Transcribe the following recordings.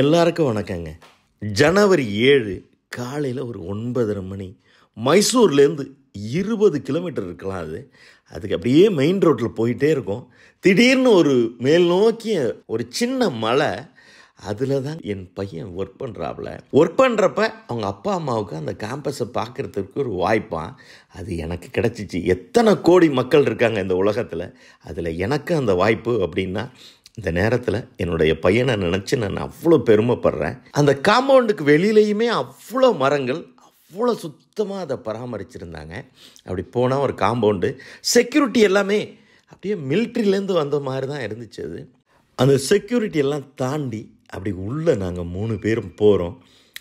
எல்லாருக்கும் வணக்கங்க ஜனவரி ஏழு காலையில் ஒரு ஒன்பதரை மணி மைசூர்லேருந்து இருபது கிலோமீட்டர் இருக்கலாம் அது அதுக்கு அப்படியே மெயின் ரோட்டில் போயிட்டே இருக்கும் திடீர்னு ஒரு மேல் நோக்கிய ஒரு சின்ன மலை அதில் தான் என் பையன் ஒர்க் பண்ணுறாப்புல ஒர்க் பண்ணுறப்ப அவங்க அப்பா அம்மாவுக்கு அந்த கேம்பஸை பார்க்குறதுக்கு ஒரு வாய்ப்பான் அது எனக்கு கிடச்சிச்சு எத்தனை கோடி மக்கள் இருக்காங்க இந்த உலகத்தில் அதில் எனக்கு அந்த வாய்ப்பு அப்படின்னா இந்த நேரத்தில் என்னுடைய பையனை நினச்சி நான் அவ்வளோ பெருமைப்படுறேன் அந்த காம்பவுண்டுக்கு வெளியிலையுமே அவ்வளோ மரங்கள் அவ்வளோ சுத்தமாக அதை பராமரிச்சிருந்தாங்க அப்படி போனால் ஒரு காம்பவுண்டு செக்யூரிட்டி எல்லாமே அப்படியே மில்ட்ரிலேருந்து வந்த மாதிரி தான் இருந்துச்சு அது அந்த செக்யூரிட்டி எல்லாம் தாண்டி அப்படி உள்ளே நாங்கள் மூணு பேரும் போகிறோம்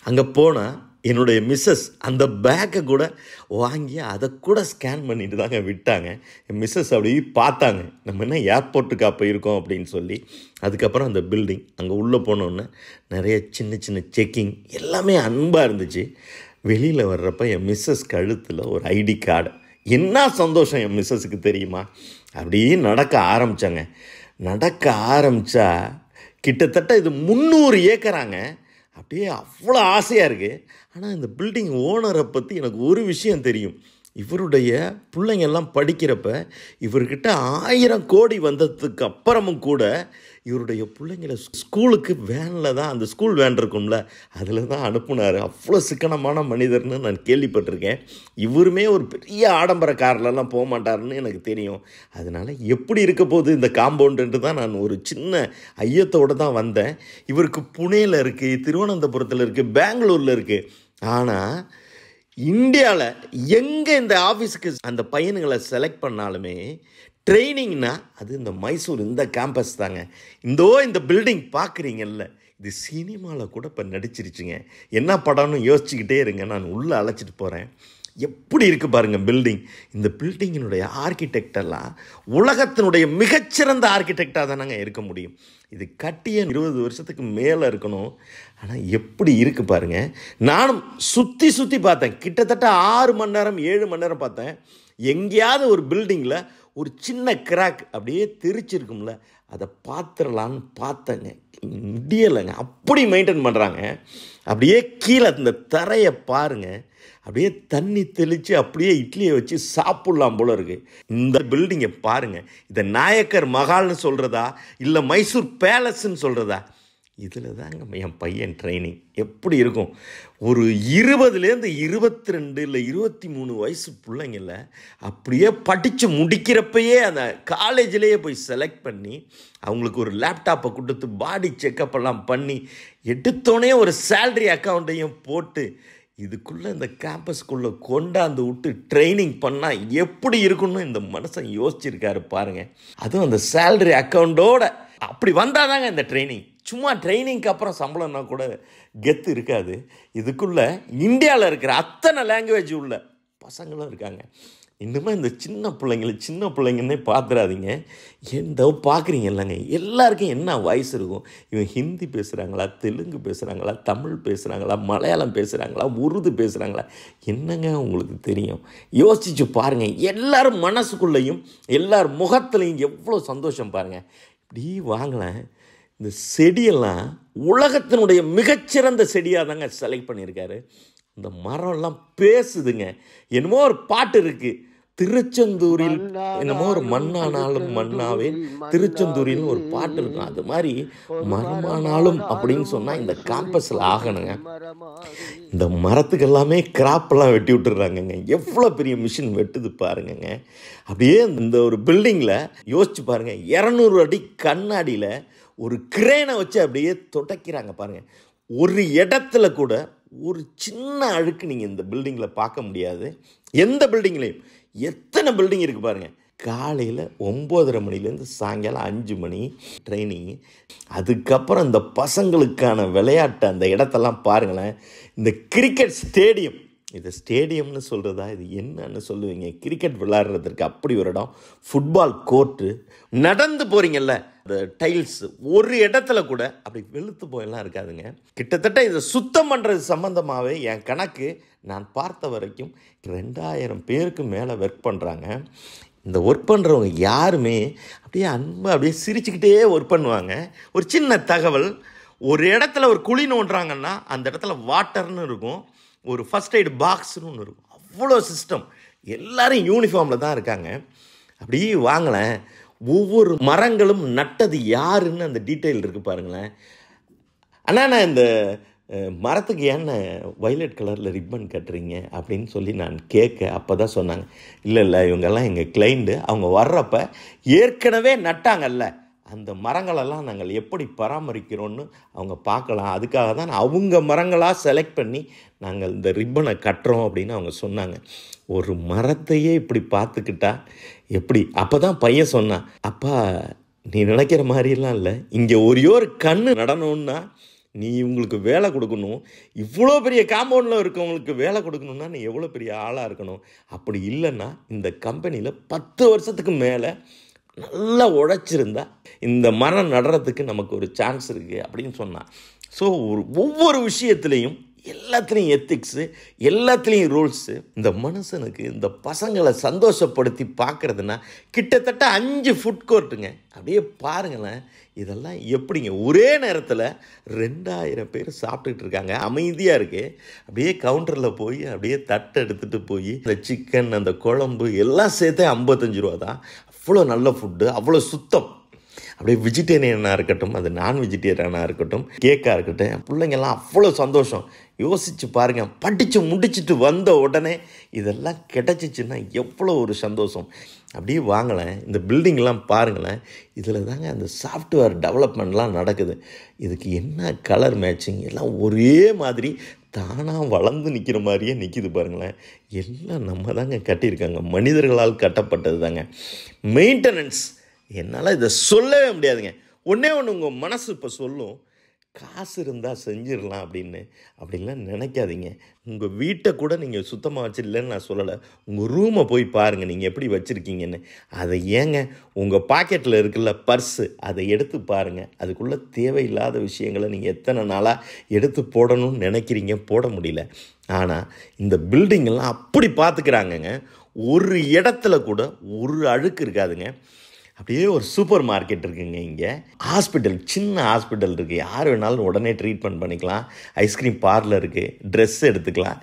அங்கே போனால் என்னுடைய மிஸ்ஸஸ் அந்த பேக்கை கூட வாங்கி அதை கூட ஸ்கேன் பண்ணிட்டு தாங்க விட்டாங்க என் மிஸ்ஸஸ் அப்படி பார்த்தாங்க நம்ம என்ன ஏர்போர்ட்டுக்கு அப்போ இருக்கோம் அப்படின்னு சொல்லி அதுக்கப்புறம் அந்த பில்டிங் அங்கே உள்ளே போனோன்னே நிறைய சின்ன சின்ன செக்கிங் எல்லாமே அன்பாக இருந்துச்சு வெளியில் வர்றப்ப என் மிஸ்ஸஸ் கழுத்தில் ஒரு ஐடி கார்டு என்ன சந்தோஷம் என் மிஸ்ஸஸுக்கு தெரியுமா அப்படியே நடக்க ஆரம்பித்தாங்க நடக்க ஆரம்பித்தா கிட்டத்தட்ட இது முந்நூறு ஏக்கராங்க அப்படியே அவ்வளோ ஆசையாக இருக்குது ஆனால் இந்த பில்டிங் ஓனரை பற்றி எனக்கு ஒரு விஷயம் தெரியும் இவருடைய பிள்ளைங்கள்லாம் படிக்கிறப்ப இவர்கிட்ட ஆயிரம் கோடி வந்ததுக்கு அப்புறமும் கூட இவருடைய பிள்ளைங்களை ஸ்கூலுக்கு வேனில் தான் அந்த ஸ்கூல் வேன் இருக்கும்ல அதில் தான் அனுப்புனார் அவ்வளோ சிக்கனமான மனிதர்னு நான் கேள்விப்பட்டிருக்கேன் இவருமே ஒரு பெரிய ஆடம்பர கார்லலாம் போக மாட்டார்னு எனக்கு தெரியும் அதனால் எப்படி இருக்க போகுது இந்த காம்பவுண்டுன்ட்டு தான் நான் ஒரு சின்ன ஐயத்தோடு தான் வந்தேன் இவருக்கு புனேயில் இருக்குது திருவனந்தபுரத்தில் இருக்குது பெங்களூரில் இருக்குது ஆனால் இந்தியாவில் எங்கே இந்த ஆஃபீஸுக்கு அந்த பையனுங்களை செலக்ட் பண்ணாலுமே ட்ரைனிங்னா அது இந்த மைசூர் இந்த கேம்பஸ் தாங்க இந்தோ இந்த பில்டிங் பார்க்குறீங்கல்ல இது சினிமாவில் கூட இப்போ நடிச்சிருச்சுங்க என்ன படம்னு யோசிச்சுக்கிட்டே இருங்க நான் உள்ளே அழைச்சிட்டு போகிறேன் எப்படி இருக்குது பாருங்க பில்டிங் இந்த பில்டிங்கினுடைய ஆர்கிடெக்டெல்லாம் உலகத்தினுடைய மிகச்சிறந்த ஆர்கிடெக்டாக தானங்க இருக்க முடியும் இது கட்டிய இருபது வருஷத்துக்கு மேலே இருக்கணும் ஆனால் எப்படி இருக்குது பாருங்க நானும் சுற்றி சுற்றி பார்த்தேன் கிட்டத்தட்ட ஆறு மணி நேரம் ஏழு மணி நேரம் பார்த்தேன் எங்கேயாவது ஒரு பில்டிங்கில் ஒரு சின்ன கிராக் அப்படியே தெரிச்சிருக்கும்ல அதை பார்த்துடலான்னு பார்த்தேங்க முடியலைங்க அப்படி மெயின்டைன் பண்ணுறாங்க அப்படியே கீழே இந்த தரையை பாருங்கள் அப்படியே தண்ணி தெளித்து அப்படியே இட்லியை வச்சு சாப்பிட்லாம் போல இருக்குது இந்த பில்டிங்கை பாருங்கள் இதை நாயக்கர் மகால்னு சொல்கிறதா இல்லை மைசூர் பேலஸ்ன்னு சொல்கிறதா இதில் தாங்க என் பையன் ட்ரைனிங் எப்படி இருக்கும் ஒரு இருபதுலேருந்து இருபத்தி ரெண்டு இல்லை இருபத்தி மூணு வயசு பிள்ளைங்கள அப்படியே படித்து முடிக்கிறப்பையே அந்த காலேஜிலேயே போய் செலக்ட் பண்ணி அவங்களுக்கு ஒரு லேப்டாப்பை கொடுத்து பாடி செக்கப் எல்லாம் பண்ணி எடுத்தோடனே ஒரு சேல்ரி அக்கௌண்ட்டையும் போட்டு இதுக்குள்ளே இந்த கேம்பஸ்க்குள்ளே கொண்டாந்து விட்டு ட்ரைனிங் பண்ணால் எப்படி இருக்குன்னு இந்த மனசை யோசிச்சிருக்காரு பாருங்கள் அதுவும் அந்த சேல்ரி அக்கௌண்ட்டோட அப்படி வந்தால் தாங்க இந்த ட்ரைனிங் சும்மா ட்ரைனிங்க்கு அப்புறம் சம்பளம்னா கூட கெத்து இருக்காது இதுக்குள்ளே இந்தியாவில் இருக்கிற அத்தனை லாங்குவேஜ் உள்ள பசங்களும் இருக்காங்க இன்னுமே இந்த சின்ன பிள்ளைங்களை சின்ன பிள்ளைங்கன்னே பார்த்துறாதீங்க எந்த பார்க்குறீங்க இல்லைங்க எல்லாருக்கும் என்ன வாய்ஸ் இருக்கும் இவன் ஹிந்தி பேசுகிறாங்களா தெலுங்கு பேசுகிறாங்களா தமிழ் பேசுகிறாங்களா மலையாளம் பேசுகிறாங்களா உருது பேசுகிறாங்களா என்னங்க உங்களுக்கு தெரியும் யோசிச்சு பாருங்கள் எல்லார் மனசுக்குள்ளேயும் எல்லார் முகத்துலேயும் எவ்வளோ சந்தோஷம் பாருங்கள் இப்படி வாங்கலேன் இந்த செடியெல்லாம் உலகத்தினுடைய மிகச்சிறந்த செடியாக தாங்க செலக்ட் பண்ணியிருக்காரு இந்த மரம்லாம் பேசுதுங்க என்னமோ ஒரு பாட்டு இருக்குது திருச்செந்தூரில் என்னமோ ஒரு மண்ணானாலும் மண்ணாவே திருச்செந்தூரில் ஒரு பாட்டு இருக்கும் அது மாதிரி மரமானாலும் அப்படின்னு சொன்னால் இந்த கேம்பஸில் ஆகணுங்க இந்த மரத்துக்கு எல்லாமே கிராப்பெல்லாம் வெட்டி விட்டுறாங்கங்க எவ்வளோ பெரிய மிஷின் வெட்டுது பாருங்கங்க அப்படியே இந்த ஒரு பில்டிங்கில் யோசிச்சு பாருங்கள் இரநூறு அடி கண்ணாடியில் ஒரு கிரேனை வச்சு அப்படியே துடைக்கிறாங்க பாருங்கள் ஒரு இடத்துல கூட ஒரு சின்ன அழுக்கு நீங்கள் இந்த பில்டிங்கில் பார்க்க முடியாது எந்த பில்டிங்லேயும் எத்தனை பில்டிங் இருக்குது பாருங்கள் காலையில் ஒம்போதரை மணிலேருந்து சாயங்காலம் அஞ்சு மணி ட்ரைனிங் அதுக்கப்புறம் இந்த பசங்களுக்கான விளையாட்டு அந்த இடத்தெல்லாம் பாருங்களேன் இந்த கிரிக்கெட் ஸ்டேடியம் இது ஸ்டேடியம்னு சொல்கிறதா இது என்னன்னு சொல்லுவீங்க கிரிக்கெட் விளையாடுறதுக்கு அப்படி ஒரு இடம் ஃபுட்பால் கோர்ட்டு நடந்து போகிறீங்கல்ல இந்த டைல்ஸ் ஒரு இடத்துல கூட அப்படி வெளுத்து போயெல்லாம் இருக்காதுங்க கிட்டத்தட்ட இதை சுத்தம் பண்ணுறது சம்மந்தமாகவே என் கணக்கு நான் பார்த்த வரைக்கும் ரெண்டாயிரம் பேருக்கு மேலே ஒர்க் பண்ணுறாங்க இந்த ஒர்க் பண்ணுறவங்க யாருமே அப்படியே அன்பு அப்படியே சிரிச்சுக்கிட்டே ஒர்க் பண்ணுவாங்க ஒரு சின்ன தகவல் ஒரு இடத்துல ஒரு குழி நோண்டுறாங்கன்னா அந்த இடத்துல வாட்டர்னு இருக்கும் ஒரு ஃபஸ்ட் எய்டு பாக்ஸ்னு ஒன்று இருக்கும் அவ்வளோ சிஸ்டம் எல்லோரும் யூனிஃபார்மில் தான் இருக்காங்க அப்படியே வாங்கலேன் ஒவ்வொரு மரங்களும் நட்டது யாருன்னு அந்த டீட்டெயில் இருக்குது பாருங்களேன் அண்ணா நான் இந்த மரத்துக்கு ஏன் வைலட் கலரில் ரிப்பன் கட்டுறீங்க அப்படின்னு சொல்லி நான் கேட்க அப்போ தான் சொன்னாங்க இல்லை இல்லை இவங்கெல்லாம் எங்கள் கிளைண்ட்டு அவங்க வர்றப்ப ஏற்கனவே நட்டாங்கல்ல அந்த மரங்களெல்லாம் நாங்கள் எப்படி பராமரிக்கிறோன்னு அவங்க பார்க்கலாம் அதுக்காக தான் அவங்க மரங்களாக செலக்ட் பண்ணி நாங்கள் இந்த ரிப்பனை கட்டுறோம் அப்படின்னு அவங்க சொன்னாங்க ஒரு மரத்தையே இப்படி பார்த்துக்கிட்டா எப்படி அப்போ தான் பையன் சொன்னான் அப்பா நீ நினைக்கிற மாதிரிலாம் இல்லை இங்கே ஒரே ஒரு கண் நடனம்னா நீ இவங்களுக்கு வேலை கொடுக்கணும் இவ்வளோ பெரிய காம்பவுண்டில் இருக்கவங்களுக்கு வேலை கொடுக்கணும்னா நீ எவ்வளோ பெரிய ஆளாக இருக்கணும் அப்படி இல்லைன்னா இந்த கம்பெனியில் பத்து வருஷத்துக்கு மேலே நல்லா உழைச்சிருந்தா இந்த மரம் நடுறதுக்கு நமக்கு ஒரு சான்ஸ் இருக்குது அப்படின்னு சொன்னான் ஸோ ஒரு ஒவ்வொரு விஷயத்துலேயும் எல்லாத்துலேயும் எத்திக்ஸு எல்லாத்துலேயும் ரூல்ஸு இந்த மனுஷனுக்கு இந்த பசங்களை சந்தோஷப்படுத்தி பார்க்குறதுனா கிட்டத்தட்ட அஞ்சு ஃபுட் கோர்ட்டுங்க அப்படியே பாருங்களேன் இதெல்லாம் எப்படிங்க ஒரே நேரத்தில் ரெண்டாயிரம் பேர் சாப்பிட்டுக்கிட்டு இருக்காங்க அமைதியாக இருக்குது அப்படியே கவுண்டரில் போய் அப்படியே தட்டை எடுத்துகிட்டு போய் இந்த சிக்கன் அந்த குழம்பு எல்லாம் சேர்த்தே ஐம்பத்தஞ்சு ரூபா தான் அவ்வளோ நல்ல ஃபுட்டு அவ்வளோ சுத்தம் அப்படியே வெஜிடேரியனாக இருக்கட்டும் அது நான் வெஜிடேரியனாக இருக்கட்டும் கேக்காக இருக்கட்டும் பிள்ளைங்கெல்லாம் அவ்வளோ சந்தோஷம் யோசித்து பாருங்கள் படித்து முடிச்சுட்டு வந்த உடனே இதெல்லாம் கிடச்சிச்சின்னா எவ்வளோ ஒரு சந்தோஷம் அப்படியே வாங்கலேன் இந்த பில்டிங்லாம் பாருங்களேன் இதில் தாங்க அந்த சாஃப்ட்வேர் டெவலப்மெண்ட்லாம் நடக்குது இதுக்கு என்ன கலர் மேட்சிங் எல்லாம் ஒரே மாதிரி தானாக வளர்ந்து நிற்கிற மாதிரியே நிற்கிது பாருங்களேன் எல்லாம் நம்ம தாங்க கட்டியிருக்காங்க மனிதர்களால் கட்டப்பட்டது தாங்க மெயின்டெனன்ஸ் என்னால் இதை சொல்லவே முடியாதுங்க ஒன்றே ஒன்று உங்கள் மனசு இப்போ சொல்லும் காசு இருந்தால் செஞ்சிடலாம் அப்படின்னு அப்படின்லாம் நினைக்காதீங்க உங்கள் வீட்டை கூட நீங்கள் சுத்தமாக வச்சிடலன்னு நான் சொல்லலை உங்கள் ரூமை போய் பாருங்கள் நீங்கள் எப்படி வச்சுருக்கீங்கன்னு அதை ஏங்க உங்கள் பாக்கெட்டில் இருக்குல்ல பர்ஸு அதை எடுத்து பாருங்கள் அதுக்குள்ளே தேவையில்லாத விஷயங்களை நீங்கள் எத்தனை நாளாக எடுத்து போடணும்னு நினைக்கிறீங்க போட முடியல ஆனால் இந்த பில்டிங்கெல்லாம் அப்படி பார்த்துக்கிறாங்கங்க ஒரு இடத்துல கூட ஒரு அழுக்கு இருக்காதுங்க அப்படியே ஒரு சூப்பர் மார்க்கெட் இருக்குங்க இங்கே ஹாஸ்பிட்டல் சின்ன ஹாஸ்பிட்டல் இருக்குது யார் வேணாலும் உடனே ட்ரீட்மெண்ட் பண்ணிக்கலாம் ஐஸ்கிரீம் பார்லர் இருக்குது ட்ரெஸ் எடுத்துக்கலாம்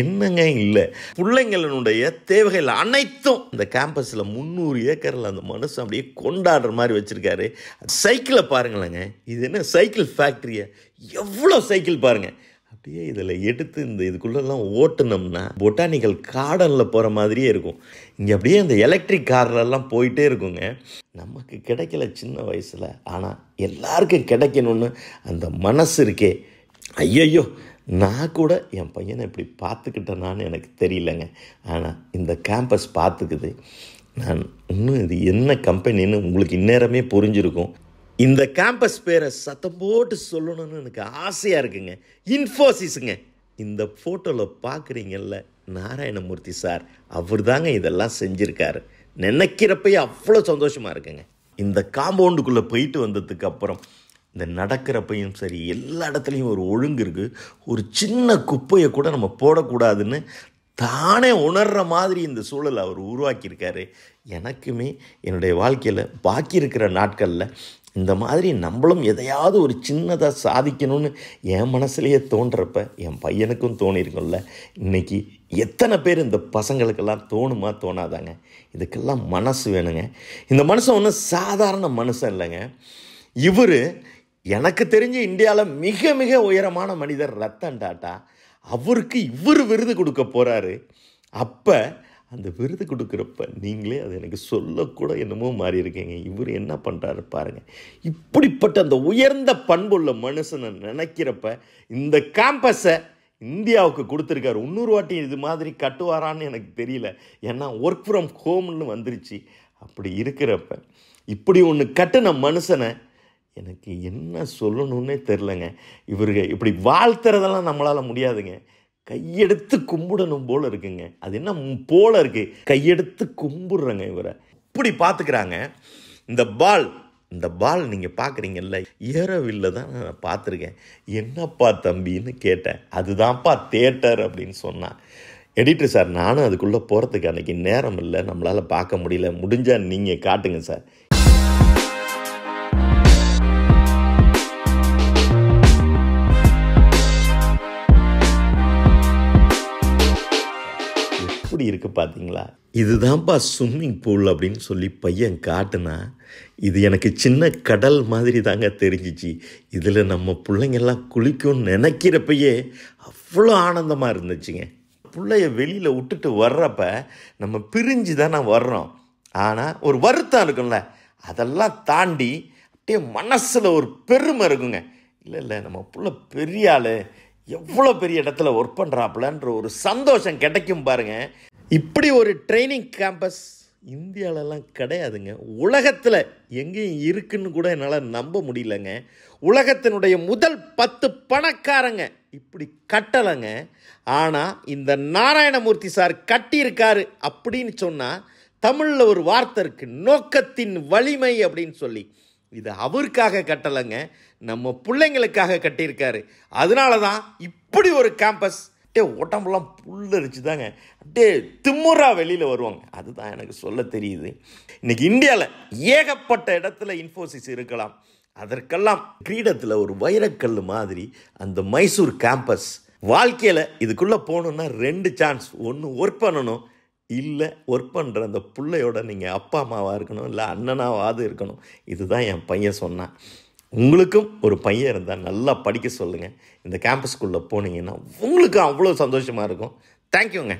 என்னங்க இல்லை பிள்ளைங்களுடைய தேவைகள் அனைத்தும் இந்த கேம்பஸில் முந்நூறு ஏக்கரில் அந்த மனுஷன் அப்படியே கொண்டாடுற மாதிரி வச்சுருக்காரு சைக்கிளை பாருங்களேங்க இது என்ன சைக்கிள் ஃபேக்ட்ரியை எவ்வளோ சைக்கிள் பாருங்கள் அப்படியே இதில் எடுத்து இந்த இதுக்குள்ளெல்லாம் ஓட்டுனோம்னா பொட்டானிக்கல் கார்டனில் போகிற மாதிரியே இருக்கும் இங்கே அப்படியே இந்த எலக்ட்ரிக் கார்லெல்லாம் போயிட்டே இருக்குங்க நமக்கு கிடைக்கல சின்ன வயசில் ஆனால் எல்லாருக்கும் கிடைக்கணும்னு அந்த மனசு இருக்கே ஐயையோ நான் கூட என் பையனை இப்படி பார்த்துக்கிட்டேனான்னு எனக்கு தெரியலங்க ஆனால் இந்த கேம்பஸ் பார்த்துக்குது நான் இன்னும் இது என்ன கம்பெனின்னு உங்களுக்கு இந்நேரமே புரிஞ்சிருக்கும் இந்த கேம்பஸ் பேரை சத்தம் போட்டு சொல்லணும்னு எனக்கு ஆசையாக இருக்குங்க இன்ஃபோசிஸுங்க இந்த ஃபோட்டோவில் பார்க்குறீங்கல்ல நாராயணமூர்த்தி சார் அவர் தாங்க இதெல்லாம் செஞ்சுருக்காரு நினைக்கிறப்பயே அவ்வளோ சந்தோஷமாக இருக்குங்க இந்த காம்பவுண்டுக்குள்ளே போயிட்டு வந்ததுக்கு அப்புறம் இந்த நடக்கிறப்பையும் சரி எல்லா இடத்துலையும் ஒரு ஒழுங்கு இருக்குது ஒரு சின்ன குப்பையை கூட நம்ம போடக்கூடாதுன்னு தானே உணர்கிற மாதிரி இந்த சூழலை அவர் உருவாக்கியிருக்காரு எனக்குமே என்னுடைய வாழ்க்கையில் பாக்கி இருக்கிற நாட்களில் இந்த மாதிரி நம்மளும் எதையாவது ஒரு சின்னதாக சாதிக்கணும்னு என் மனசுலேயே தோன்றப்ப என் பையனுக்கும் தோணிருக்கும்ல இன்றைக்கி எத்தனை பேர் இந்த பசங்களுக்கெல்லாம் தோணுமா தோணாதாங்க இதுக்கெல்லாம் மனசு வேணுங்க இந்த மனுஷன் ஒன்றும் சாதாரண மனுஷன் இல்லைங்க இவர் எனக்கு தெரிஞ்சு இந்தியாவில் மிக மிக உயரமான மனிதர் ரத்தன் டாட்டா அவருக்கு இவர் விருது கொடுக்க போகிறாரு அப்போ அந்த விருது கொடுக்குறப்ப நீங்களே அது எனக்கு சொல்லக்கூட என்னமோ மாறி இருக்கீங்க இவர் என்ன பண்ணுறாரு பாருங்கள் இப்படிப்பட்ட அந்த உயர்ந்த பண்புள்ள மனுஷனை நினைக்கிறப்ப இந்த கேம்பஸை இந்தியாவுக்கு கொடுத்துருக்காரு இன்னொரு வாட்டி இது மாதிரி கட்டுவாரான்னு எனக்கு தெரியல ஏன்னா ஒர்க் ஃப்ரம் ஹோம்னு வந்துருச்சு அப்படி இருக்கிறப்ப இப்படி ஒன்று கட்டின மனுஷனை எனக்கு என்ன சொல்லணுன்னே தெரிலங்க இவருக்கு இப்படி வாழ்த்துறதெல்லாம் நம்மளால் முடியாதுங்க கையெடுத்து கும்பிடணும் போல் இருக்குங்க அது என்ன போல இருக்குது கையெடுத்து கும்பிடுறங்க இவரை இப்படி பார்த்துக்கிறாங்க இந்த பால் இந்த பால் நீங்கள் பார்க்குறீங்கல்ல ஏறவில்லை தான் நான் பார்த்துருக்கேன் என்னப்பா தம்பின்னு கேட்டேன் அதுதான்ப்பா தேட்டர் அப்படின்னு சொன்னான் எடிட்டர் சார் நானும் அதுக்குள்ளே போகிறதுக்கு அன்றைக்கி நேரம் இல்லை நம்மளால் பார்க்க முடியல முடிஞ்சால் நீங்கள் காட்டுங்க சார் எப்படி இருக்குது பார்த்தீங்களா இதுதான்ப்பா ஸ்விம்மிங் பூல் அப்படின்னு சொல்லி பையன் காட்டுனா இது எனக்கு சின்ன கடல் மாதிரி தாங்க தெரிஞ்சிச்சு இதில் நம்ம பிள்ளைங்கள்லாம் குளிக்கும்னு நினைக்கிறப்பயே அவ்வளோ ஆனந்தமாக இருந்துச்சுங்க பிள்ளைய வெளியில் விட்டுட்டு வர்றப்ப நம்ம பிரிஞ்சு தானே வர்றோம் ஆனால் ஒரு வருத்தம் இருக்கும்ல அதெல்லாம் தாண்டி அப்படியே மனசில் ஒரு பெருமை இருக்குங்க இல்லை இல்லை நம்ம பிள்ளை பெரிய ஆள் எவ்வளோ பெரிய இடத்துல ஒர்க் பண்ணுறாப்புலன்ற ஒரு சந்தோஷம் கிடைக்கும் பாருங்கள் இப்படி ஒரு ட்ரைனிங் கேம்பஸ் இந்தியாவிலலாம் கிடையாதுங்க உலகத்தில் எங்கேயும் இருக்குன்னு கூட என்னால் நம்ப முடியலங்க உலகத்தினுடைய முதல் பத்து பணக்காரங்க இப்படி கட்டலைங்க ஆனால் இந்த நாராயணமூர்த்தி சார் கட்டியிருக்காரு அப்படின்னு சொன்னால் தமிழில் ஒரு வார்த்தை இருக்குது நோக்கத்தின் வலிமை அப்படின்னு சொல்லி இது அவருக்காக கட்டலைங்க நம்ம பிள்ளைங்களுக்காக கட்டியிருக்காரு அதனால தான் இப்படி ஒரு கேம்பஸ் அப்படியே உடம்புலாம் புல்லரிச்சு தாங்க அப்படியே திம்முறா வெளியில் வருவாங்க அதுதான் எனக்கு சொல்ல தெரியுது இன்றைக்கி இந்தியாவில் ஏகப்பட்ட இடத்துல இன்ஃபோசிஸ் இருக்கலாம் அதற்கெல்லாம் கிரீடத்தில் ஒரு வைரக்கல் மாதிரி அந்த மைசூர் கேம்பஸ் வாழ்க்கையில் இதுக்குள்ளே போகணுன்னா ரெண்டு சான்ஸ் ஒன்று ஒர்க் பண்ணணும் இல்லை ஒர்க் பண்ணுற அந்த பிள்ளையோட நீங்கள் அப்பா அம்மாவாக இருக்கணும் இல்லை அண்ணனாவாவது இருக்கணும் இதுதான் என் பையன் சொன்னான் உங்களுக்கும் ஒரு பையன் இருந்தால் நல்லா படிக்க சொல்லுங்கள் இந்த கேம்பஸ்குள்ளே போனீங்கன்னா உங்களுக்கு அவ்வளோ சந்தோஷமாக இருக்கும் தேங்க்யூங்க